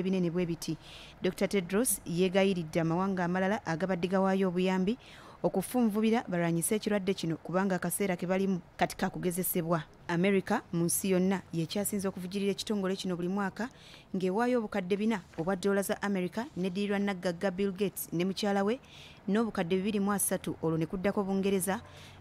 ebinene bwe biti dr tedros yeegayiridde amawanga amalala agabadde gawaayo obuyambi okufunvubira balwanyisa ekirwadde kino kubanga akaseera ke balimu kati kakugezesebwa america mu nsi yonna yekyasinze okuvujirira ekitongole kino buli mwaka ng'ewaayo obukadde bina obwa dola za america nediirirwa naggagga bill gates ne mukyala we n'obukadde 23 olwo ne kuddako bungereza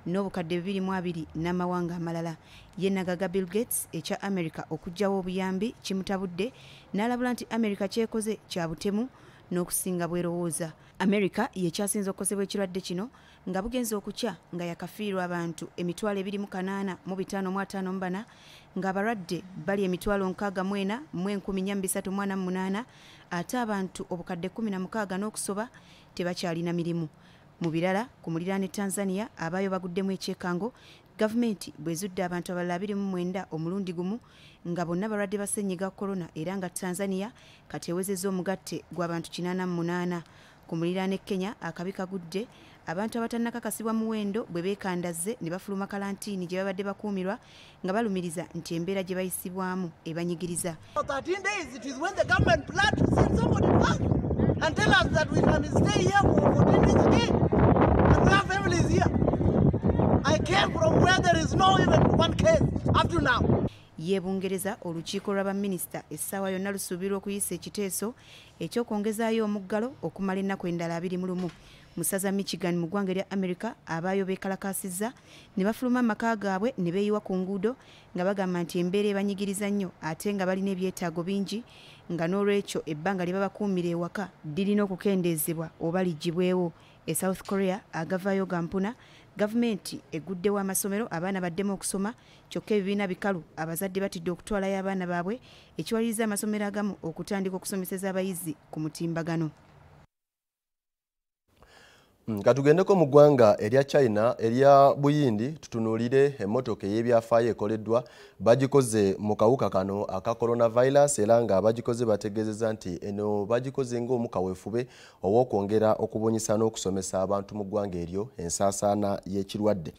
n'obukadde 22 n'amawanga amalala ye naggagga bill gates ekya america okugjawo obuyambi kimutabudde n'alabula nti america kyekoze kya butemu n'okusinga bwerowooza amerika yekyasinze okukosebwa ekirwadde kino nga bugenze okukya nga yakafiirwa abantu emitwalo ebiri mu kanaana mu bitaano mu ataano mu bana ng'abalwadde bali emitwalo nkaaga mu ena mu enkumi nnya mu bisatu mwana mu munaana ate abantu obukadde kkumi na mukaaga n'okusoba tebakyalina mirimu mu birala ku muliraane tanzania abaayo baguddemu ekyekango gavumenti bwezudde abantu abalala 29 omulundi gumu nga bonna balwadde basenyiga kolona era nga tanzania kati ewezezza omugatte gw'abantu 88 ku muliraane kenya akabi kagudde abantu abatannakakasibwa muwendo bwe beekandazze ne bafuluma kalantiini gye babadde bakuumirwa nga balumiriza nti embeera gye bayisibwamu ebanyigiriza so yeebungereza olukiiko lw'abaminisita essaawa yonna lusuubirwa okuyisa ekiteeso ekyokwongezaayo omuggalo okumala ennaku endala 21 musaza michigan mu ggwanga erya america abaayo beekalakaasizza ne bafuluma amaka gaabwe ne beeyiwa ku nguudo nga bagamba nti embeera ebanyigiriza nnyo ate nga balina ebyetaago bingi nga n'olwekyo ebbanga lye babakuumira ewaka lirina okukendeezebwa oba liggibwewo e south korea agavaayo gampuna gavumenti eguddewo amasomero abaana baddemu okusoma kyokka ebibiina bikalu abazadde batidde okutwalayo abaana baabwe ekiwaliriza amasomero agamu okutandika okusomeseza abayizi ku mutimbagano nga mm, tugendeko mu ggwanga erya china erya buyindi tutunuulire emmotoka ey'ebyafaayo ekoleddwa bagikoze mu kawuka kano aka coronavirus era nga bagikoze bategeezeza nti eno bagikoze ng'omuka weefube ow'okwongera okubunyisa n'okusomesa abantu mu ggwanga eryo ensaasaana y'ekirwadde